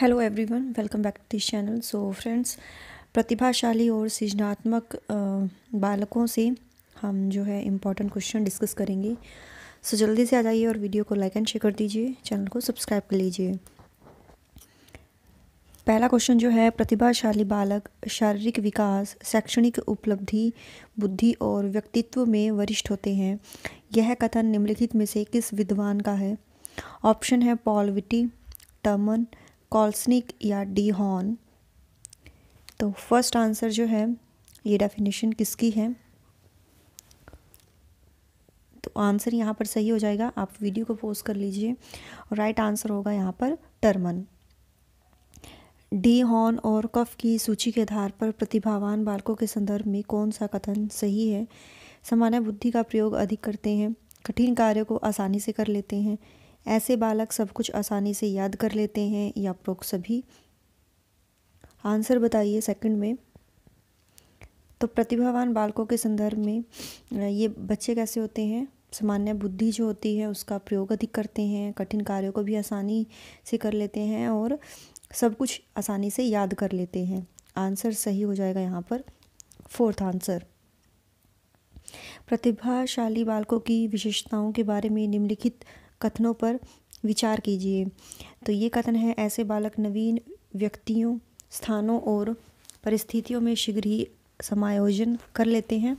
hello everyone welcome back to this channel so friends प्रतिभाशाली और सृजनात्मक बालकों से हम जो है इम्पॉर्टेंट क्वेश्चन डिस्कस करेंगे सो so, जल्दी से आ जाइए और वीडियो को लाइक एंड शेयर कर दीजिए चैनल को सब्सक्राइब कर लीजिए पहला क्वेश्चन जो है प्रतिभाशाली बालक शारीरिक विकास शैक्षणिक उपलब्धि बुद्धि और व्यक्तित्व में वरिष्ठ होते हैं यह कथन निम्नलिखित में से किस विद्वान का है ऑप्शन है पॉल विटी टर्मन कॉल्सनिक या डी हॉर्न तो फर्स्ट आंसर जो है ये डेफिनेशन किसकी है तो आंसर यहाँ पर सही हो जाएगा आप वीडियो को पोस्ट कर लीजिए और राइट आंसर होगा यहाँ पर टर्मन डी हॉर्न और कफ की सूची के आधार पर प्रतिभावान बालकों के संदर्भ में कौन सा कथन सही है सामान्य बुद्धि का प्रयोग अधिक करते हैं कठिन कार्यों को आसानी से कर लेते हैं ऐसे बालक सब कुछ आसानी से याद कर लेते हैं या प्रोक्स सभी आंसर बताइए सेकंड में तो प्रतिभावान बालकों के संदर्भ में ये बच्चे कैसे होते हैं सामान्य बुद्धि जो होती है उसका प्रयोग अधिक करते हैं कठिन कार्यों को भी आसानी से कर लेते हैं और सब कुछ आसानी से याद कर लेते हैं आंसर सही हो जाएगा यहाँ पर फोर्थ आंसर प्रतिभाशाली बालकों की विशेषताओं के बारे में निम्नलिखित कथनों पर विचार कीजिए तो ये कथन है ऐसे बालक नवीन व्यक्तियों स्थानों और परिस्थितियों में शीघ्र ही समायोजन कर लेते हैं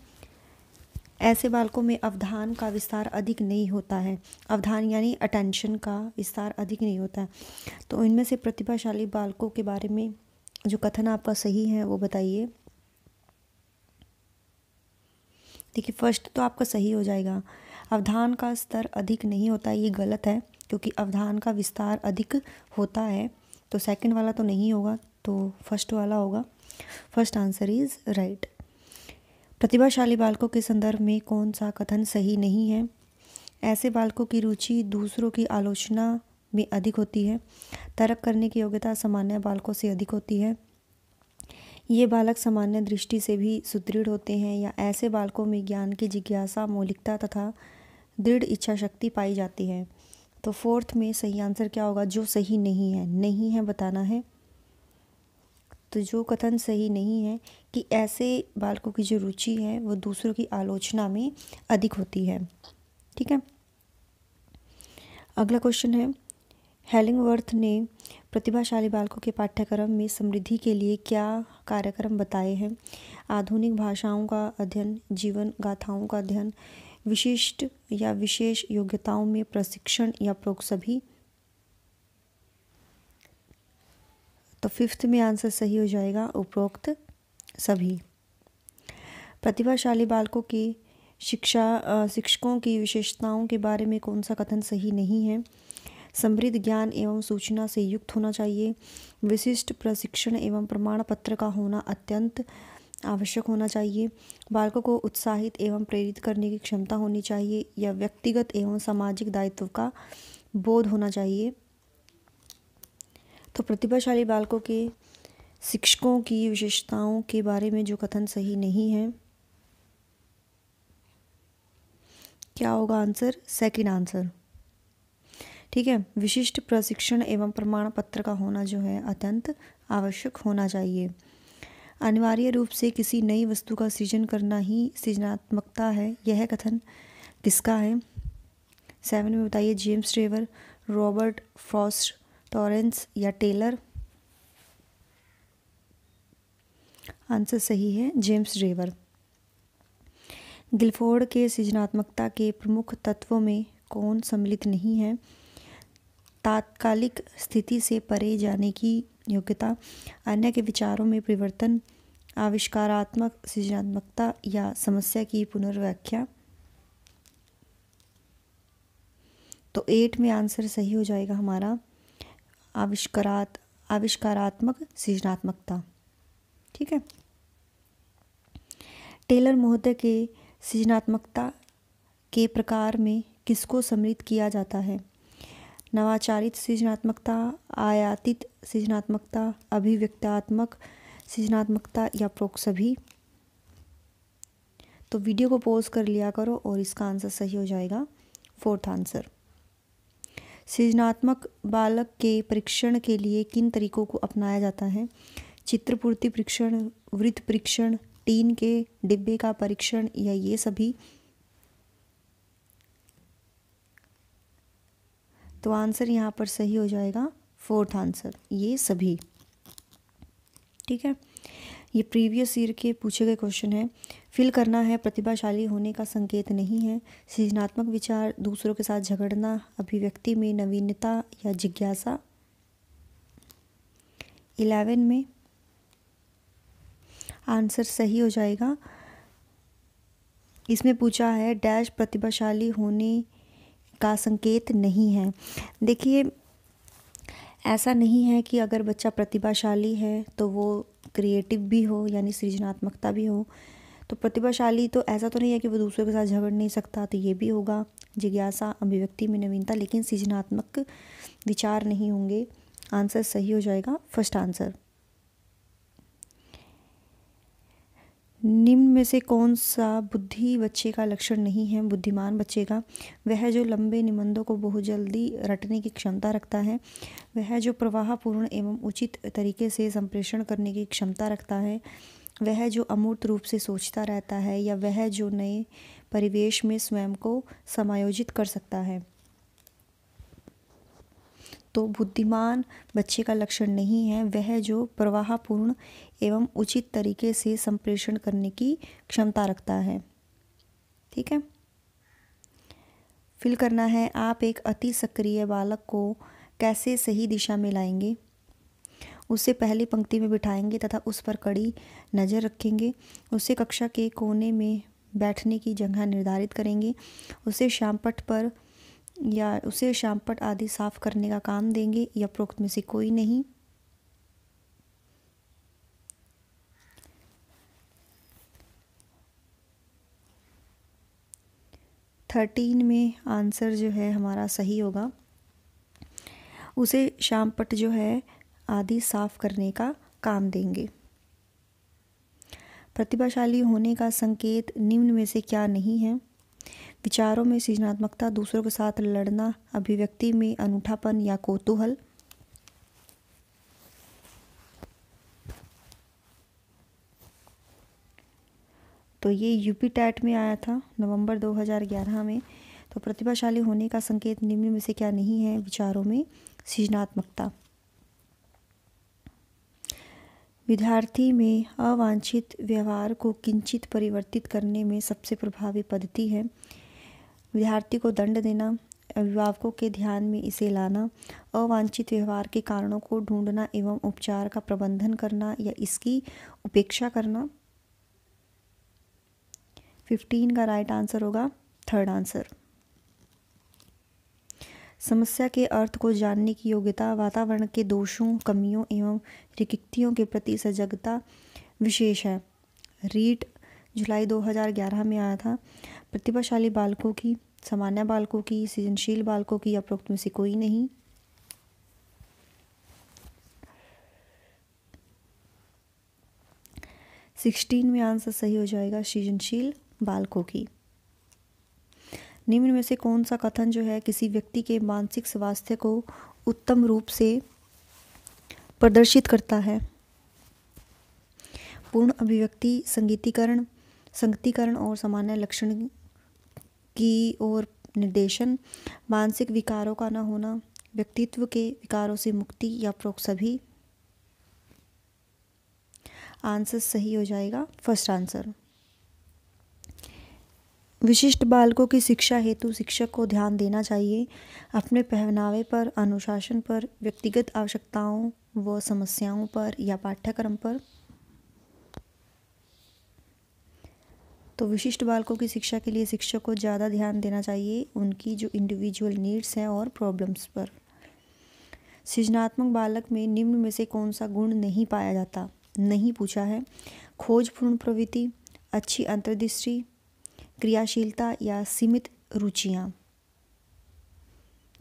ऐसे बालकों में अवधान का विस्तार अधिक नहीं होता है अवधान यानी अटेंशन का विस्तार अधिक नहीं होता है तो इनमें से प्रतिभाशाली बालकों के बारे में जो कथन आपका सही है वो बताइए देखिए फर्स्ट तो आपका सही हो जाएगा अवधान का स्तर अधिक नहीं होता ये गलत है क्योंकि अवधान का विस्तार अधिक होता है तो सेकंड वाला तो नहीं होगा तो फर्स्ट वाला होगा फर्स्ट आंसर इज़ राइट प्रतिभाशाली बालकों के संदर्भ में कौन सा कथन सही नहीं है ऐसे बालकों की रुचि दूसरों की आलोचना में अधिक होती है तर्क करने की योग्यता सामान्य बालकों से अधिक होती है ये बालक सामान्य दृष्टि से भी सुदृढ़ होते हैं या ऐसे बालकों में ज्ञान की जिज्ञासा मौलिकता तथा दृढ़ इच्छा शक्ति पाई जाती है तो फोर्थ में सही आंसर क्या होगा जो सही नहीं है नहीं है बताना है तो जो कथन सही नहीं है कि ऐसे बालकों की जो रुचि है वो दूसरों की आलोचना में अधिक होती है ठीक है अगला क्वेश्चन है हेलिंगवर्थ ने प्रतिभाशाली बालकों के पाठ्यक्रम में समृद्धि के लिए क्या कार्यक्रम बताए हैं आधुनिक भाषाओं का अध्ययन जीवन गाथाओं का अध्ययन विशिष्ट या विशेष योग्यताओं में प्रशिक्षण या प्रोक्त सभी तो फिफ्थ में आंसर सही हो जाएगा उपरोक्त सभी प्रतिभाशाली बालकों की शिक्षा शिक्षकों की विशेषताओं के बारे में कौन सा कथन सही नहीं है समृद्ध ज्ञान एवं सूचना से युक्त होना चाहिए विशिष्ट प्रशिक्षण एवं प्रमाण पत्र का होना अत्यंत आवश्यक होना चाहिए बालकों को उत्साहित एवं प्रेरित करने की क्षमता होनी चाहिए या व्यक्तिगत एवं सामाजिक दायित्व का बोध होना चाहिए तो प्रतिभाशाली बालकों के शिक्षकों की विशेषताओं के बारे में जो कथन सही नहीं है क्या होगा आंसर सेकंड आंसर ठीक है विशिष्ट प्रशिक्षण एवं प्रमाण पत्र का होना जो है अत्यंत आवश्यक होना चाहिए अनिवार्य रूप से किसी नई वस्तु का सृजन करना ही सृजनात्मकता है यह कथन किसका है सेवन में बताइए James Trevor Robert Frost Torrance या टेलर आंसर सही है जेम्स रेवर गिलफोर्ड के सृजनात्मकता के प्रमुख तत्वों में कौन सम्मिलित नहीं है तात्कालिक स्थिति से परे जाने की योग्यता अन्य के विचारों में परिवर्तन आविष्कारात्मक सृजनात्मकता या समस्या की पुनर्व्याख्या तो एट में आंसर सही हो जाएगा हमारा आविष्कारात आविष्कारात्मक सृजनात्मकता ठीक है टेलर महोदय के सृजनात्मकता के प्रकार में किसको सम्मिलित किया जाता है नवाचारित सृजनात्मकता आयातित सृजनात्मकता अभिव्यक्तात्मक सृजनात्मकता या प्रोक सभी तो वीडियो को पॉज कर लिया करो और इसका आंसर सही हो जाएगा फोर्थ आंसर सृजनात्मक बालक के परीक्षण के लिए किन तरीकों को अपनाया जाता है चित्रपूर्ति परीक्षण वृत्त परीक्षण टीन के डिब्बे का परीक्षण या ये सभी तो आंसर यहाँ पर सही हो जाएगा फोर्थ आंसर ये सभी ठीक है ये प्रीवियस ईयर के पूछे गए क्वेश्चन है फिल करना है प्रतिभाशाली होने का संकेत नहीं है सृजनात्मक विचार दूसरों के साथ झगड़ना अभिव्यक्ति में नवीनता या जिज्ञासा इलेवन में आंसर सही हो जाएगा इसमें पूछा है डैश प्रतिभाशाली होने का संकेत नहीं है देखिए ऐसा नहीं है कि अगर बच्चा प्रतिभाशाली है तो वो क्रिएटिव भी हो यानी सृजनात्मकता भी हो तो प्रतिभाशाली तो ऐसा तो नहीं है कि वो दूसरों के साथ झगड़ नहीं सकता तो ये भी होगा जिज्ञासा अभिव्यक्ति में नवीनता लेकिन सृजनात्मक विचार नहीं होंगे आंसर सही हो जाएगा फर्स्ट आंसर निम्न में से कौन सा बुद्धि बच्चे का लक्षण नहीं है बुद्धिमान बच्चे का वह जो लंबे निबंधों को बहुत जल्दी रटने की क्षमता रखता है वह जो प्रवाहपूर्ण एवं उचित तरीके से संप्रेषण करने की क्षमता रखता है वह जो अमूर्त रूप से सोचता रहता है या वह जो नए परिवेश में स्वयं को समायोजित कर सकता है तो बुद्धिमान बच्चे का लक्षण नहीं है वह जो प्रवाहपूर्ण एवं उचित तरीके से संप्रेषण करने की क्षमता रखता है ठीक है फिल करना है आप एक अति सक्रिय बालक को कैसे सही दिशा में लाएंगे उसे पहली पंक्ति में बिठाएंगे तथा उस पर कड़ी नज़र रखेंगे उसे कक्षा के कोने में बैठने की जगह निर्धारित करेंगे उसे पट पर या उसे शामपट आदि साफ करने का काम देंगे या प्रोक्त में से कोई नहीं थर्टीन में आंसर जो है हमारा सही होगा उसे शामपट जो है आदि साफ करने का काम देंगे प्रतिभाशाली होने का संकेत निम्न में से क्या नहीं है विचारों में सृजनात्मकता दूसरों के साथ लड़ना अभिव्यक्ति में अनूठापन या कौतूहल तो ये यूपी टैट में आया था नवंबर 2011 में तो प्रतिभाशाली होने का संकेत निम्न में से क्या नहीं है विचारों में सृजनात्मकता विद्यार्थी में अवांछित व्यवहार को किंचित परिवर्तित करने में सबसे प्रभावी पद्धति है विद्यार्थी को दंड देना अभिभावकों के ध्यान में इसे लाना अवांछित व्यवहार के कारणों को ढूंढना एवं उपचार का प्रबंधन करना या इसकी उपेक्षा करना फिफ्टीन का राइट आंसर होगा थर्ड आंसर समस्या के अर्थ को जानने की योग्यता वातावरण के दोषों कमियों एवं रिकितियों के प्रति सजगता विशेष है रीट जुलाई 2011 में आया था प्रतिभाशाली बालकों की सामान्य बालकों की सृजनशील बालकों की अप्रोक्त में से कोई नहीं सिक्सटीन में आंसर सही हो जाएगा सृजनशील बालकों की निम्न में से कौन सा कथन जो है किसी व्यक्ति के मानसिक स्वास्थ्य को उत्तम रूप से प्रदर्शित करता है पूर्ण अभिव्यक्ति संगीतीकरण संगतिकरण और सामान्य लक्षण की ओर निर्देशन मानसिक विकारों का न होना व्यक्तित्व के विकारों से मुक्ति या प्रोक सभी आंसर सही हो जाएगा फर्स्ट आंसर विशिष्ट बालकों की शिक्षा हेतु शिक्षक को ध्यान देना चाहिए अपने पहनावे पर अनुशासन पर व्यक्तिगत आवश्यकताओं व समस्याओं पर या पाठ्यक्रम पर तो विशिष्ट बालकों की शिक्षा के लिए शिक्षक को ज़्यादा ध्यान देना चाहिए उनकी जो इंडिविजुअल नीड्स हैं और प्रॉब्लम्स पर सृजनात्मक बालक में निम्न में से कौन सा गुण नहीं पाया जाता नहीं पूछा है खोजपूर्ण प्रवृत्ति अच्छी अंतर्दृष्टि क्रियाशीलता या सीमित रुचियाँ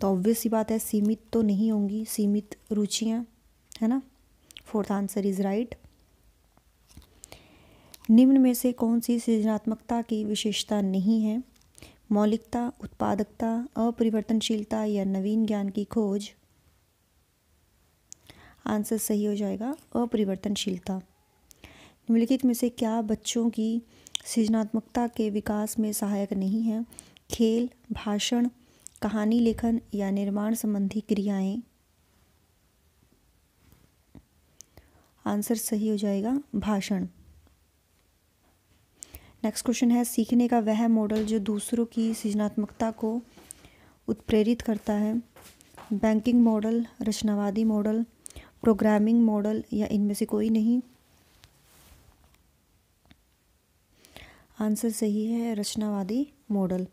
तो ऑब्वियस ही बात है सीमित तो नहीं होंगी सीमित रुचियाँ है ना फोर्थ आंसर इज़ राइट निम्न में से कौन सी सृजनात्मकता की विशेषता नहीं है मौलिकता उत्पादकता अपरिवर्तनशीलता या नवीन ज्ञान की खोज आंसर सही हो जाएगा अपरिवर्तनशीलता निम्नलिखित में से क्या बच्चों की सृजनात्मकता के विकास में सहायक नहीं है खेल भाषण कहानी लेखन या निर्माण संबंधी क्रियाएं आंसर सही हो जाएगा भाषण नेक्स्ट क्वेश्चन है सीखने का वह मॉडल जो दूसरों की सृजनात्मकता को उत्प्रेरित करता है बैंकिंग मॉडल रचनावादी मॉडल प्रोग्रामिंग मॉडल या इनमें से कोई नहीं आंसर सही है रचनावादी मॉडल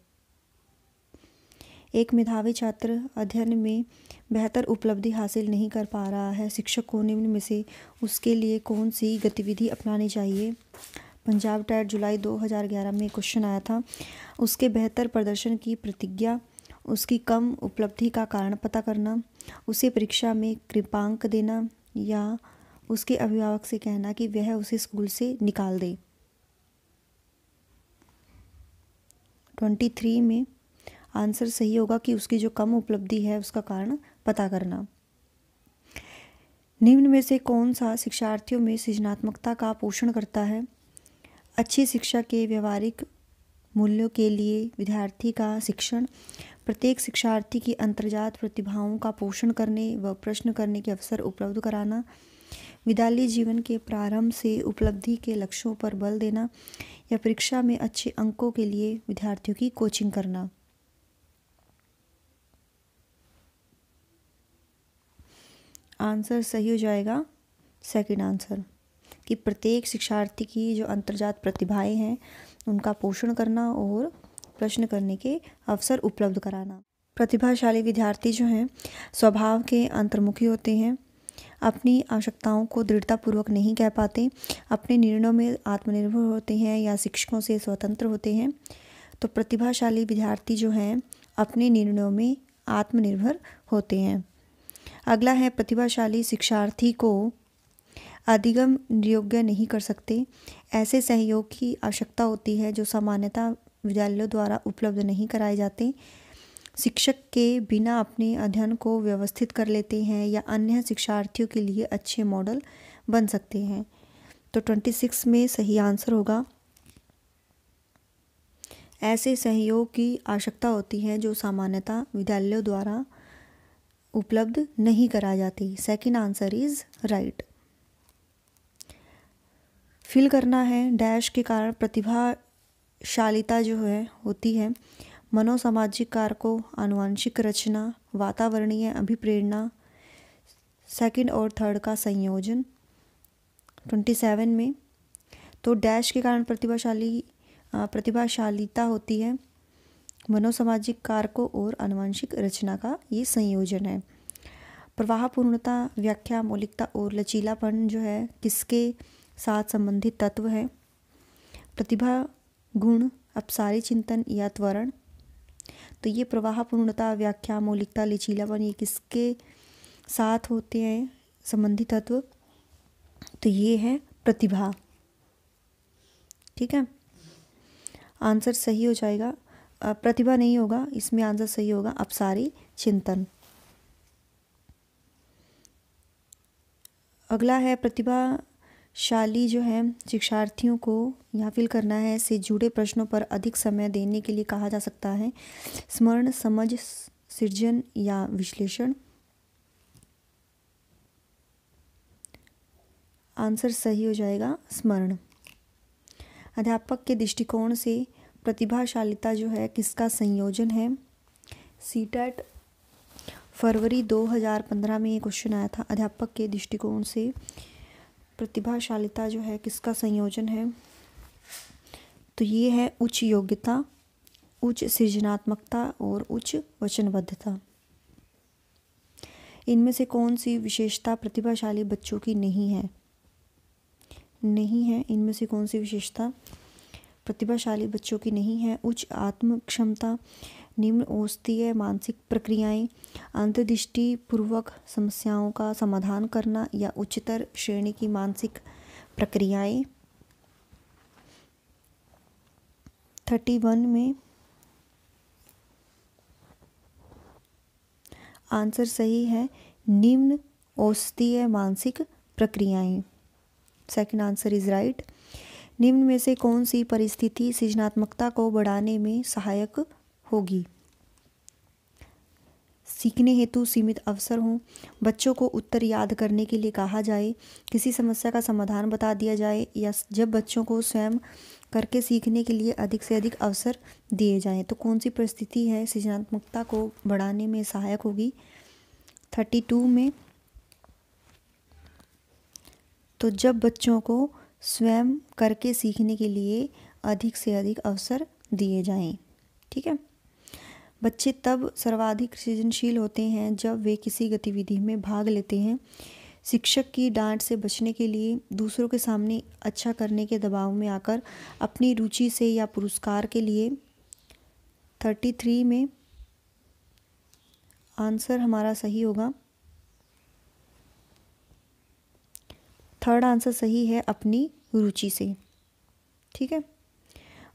एक मेधावी छात्र अध्ययन में बेहतर उपलब्धि हासिल नहीं कर पा रहा है शिक्षक को निम्न में से उसके लिए कौन सी गतिविधि अपनानी चाहिए पंजाब टायर जुलाई 2011 में क्वेश्चन आया था उसके बेहतर प्रदर्शन की प्रतिज्ञा उसकी कम उपलब्धि का कारण पता करना उसे परीक्षा में कृपांक देना या उसके अभिभावक से कहना कि वह उसे स्कूल से निकाल दे ट्वेंटी थ्री में आंसर सही होगा कि उसकी जो कम उपलब्धि है उसका कारण पता करना निम्न में से कौन सा शिक्षार्थियों में सृजनात्मकता का पोषण करता है अच्छी शिक्षा के व्यवहारिक मूल्यों के लिए विद्यार्थी का शिक्षण प्रत्येक शिक्षार्थी की अंतर्जात प्रतिभाओं का पोषण करने व प्रश्न करने के अवसर उपलब्ध कराना विद्यालय जीवन के प्रारंभ से उपलब्धि के लक्ष्यों पर बल देना या परीक्षा में अच्छे अंकों के लिए विद्यार्थियों की कोचिंग करना आंसर सही हो जाएगा सेकंड आंसर कि प्रत्येक शिक्षार्थी की जो अंतर्जात प्रतिभाएं हैं उनका पोषण करना और प्रश्न करने के अवसर उपलब्ध कराना प्रतिभाशाली विद्यार्थी जो हैं स्वभाव के अंतर्मुखी होते हैं अपनी आवश्यकताओं को दृढ़तापूर्वक नहीं कह पाते अपने निर्णयों में आत्मनिर्भर होते हैं या शिक्षकों से स्वतंत्र होते हैं तो प्रतिभाशाली विद्यार्थी जो हैं अपने निर्णयों में आत्मनिर्भर होते हैं अगला है प्रतिभाशाली शिक्षार्थी को अधिगम योग्य नहीं कर सकते ऐसे सहयोग की आवश्यकता होती है जो सामान्यतः विद्यालयों द्वारा उपलब्ध नहीं कराए जाते शिक्षक के बिना अपने अध्ययन को व्यवस्थित कर लेते हैं या अन्य शिक्षार्थियों के लिए अच्छे मॉडल बन सकते हैं तो ट्वेंटी सिक्स में सही आंसर होगा ऐसे सहयोग की आवश्यकता होती है जो सामान्यतः विद्यालयों द्वारा उपलब्ध नहीं करा जाती second answer is right fill करना है डैश के कारण प्रतिभाशालिता जो है होती है मनोसामाजिक कारकों आनुवंशिक रचना वातावरणीय अभिप्रेरणा सेकंड और थर्ड का संयोजन ट्वेंटी सेवन में तो डैश के कारण प्रतिभाशाली प्रतिभाशालीता होती है मनोसामाजिक कारकों और आनुवंशिक रचना का ये संयोजन है प्रवाह पूर्णता व्याख्या मौलिकता और लचीलापन जो है किसके साथ संबंधित तत्व हैं प्रतिभा गुण अपसारी चिंतन या त्वरण तो ये प्रवाह पूर्णता व्याख्या मौलिकता लचीलापन ये किसके साथ होते हैं संबंधित तत्व तो ये है प्रतिभा ठीक है आंसर सही हो जाएगा प्रतिभा नहीं होगा इसमें आंसर सही होगा अपसारी चिंतन अगला है प्रतिभा शाली जो है शिक्षार्थियों को यहाँ फिल करना है से जुड़े प्रश्नों पर अधिक समय देने के लिए कहा जा सकता है स्मरण समझ सृजन या विश्लेषण आंसर सही हो जाएगा स्मरण अध्यापक के दृष्टिकोण से प्रतिभाशालिता जो है किसका संयोजन है सीटेट फरवरी 2015 में ये क्वेश्चन आया था अध्यापक के दृष्टिकोण से प्रतिभाशालिता जो है किसका संयोजन है तो ये है उच्च योग्यता उच्च सृजनात्मकता और उच्च वचनबद्धता इनमें से कौन सी विशेषता प्रतिभाशाली बच्चों की नहीं है नहीं है इनमें से कौन सी विशेषता प्रतिभाशाली बच्चों की नहीं है उच्च आत्म क्षमता निम्न औषधीय मानसिक प्रक्रियाएं अंतर्दृष्टि पूर्वक समस्याओं का समाधान करना या उच्चतर श्रेणी की मानसिक प्रक्रियाएं थर्टी वन में आंसर सही है निम्न औषधीय मानसिक प्रक्रियाएं सेकंड आंसर इज राइट निम्न में से कौन सी परिस्थिति सृजनात्मकता को बढ़ाने में सहायक होगी सीखने हेतु सीमित अवसर हों बच्चों को उत्तर याद करने के लिए कहा जाए किसी समस्या का समाधान बता दिया जाए या जब बच्चों को स्वयं करके सीखने के लिए अधिक से अधिक अवसर दिए जाएं तो कौन सी परिस्थिति है सृजनात्मकता को बढ़ाने में सहायक होगी थर्टी टू में तो जब बच्चों को स्वयं करके सीखने के लिए अधिक से अधिक अवसर दिए जाएं ठीक है बच्चे तब सर्वाधिक सृजनशील होते हैं जब वे किसी गतिविधि में भाग लेते हैं शिक्षक की डांट से बचने के लिए दूसरों के सामने अच्छा करने के दबाव में आकर अपनी रुचि से या पुरस्कार के लिए थर्टी थ्री में आंसर हमारा सही होगा थर्ड आंसर सही है अपनी रुचि से ठीक है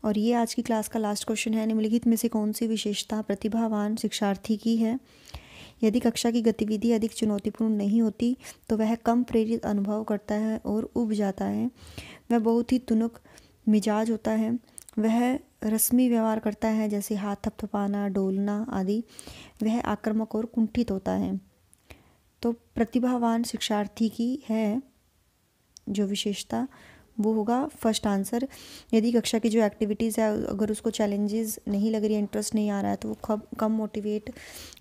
और ये आज की क्लास का लास्ट क्वेश्चन है निम्नलिखित में से कौन सी विशेषता प्रतिभावान शिक्षार्थी की है यदि कक्षा की गतिविधि अधिक चुनौतीपूर्ण नहीं होती तो वह कम प्रेरित अनुभव करता है और उब जाता है वह बहुत ही तुनक मिजाज होता है वह रस्मी व्यवहार करता है जैसे हाथ थपथपाना डोलना आदि वह आक्रामक और कुंठित होता है तो प्रतिभावान शिक्षार्थी की है जो विशेषता वो होगा फर्स्ट आंसर यदि कक्षा की जो एक्टिविटीज़ है अगर उसको चैलेंजेस नहीं लग रही इंटरेस्ट नहीं आ रहा है तो वो कब कम मोटिवेट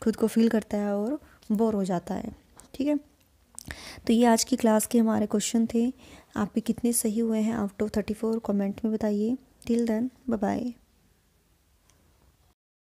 खुद को फील करता है और बोर हो जाता है ठीक है तो ये आज की क्लास के हमारे क्वेश्चन थे आपके कितने सही हुए हैं out of thirty four comment में बताइए टिल देन बाय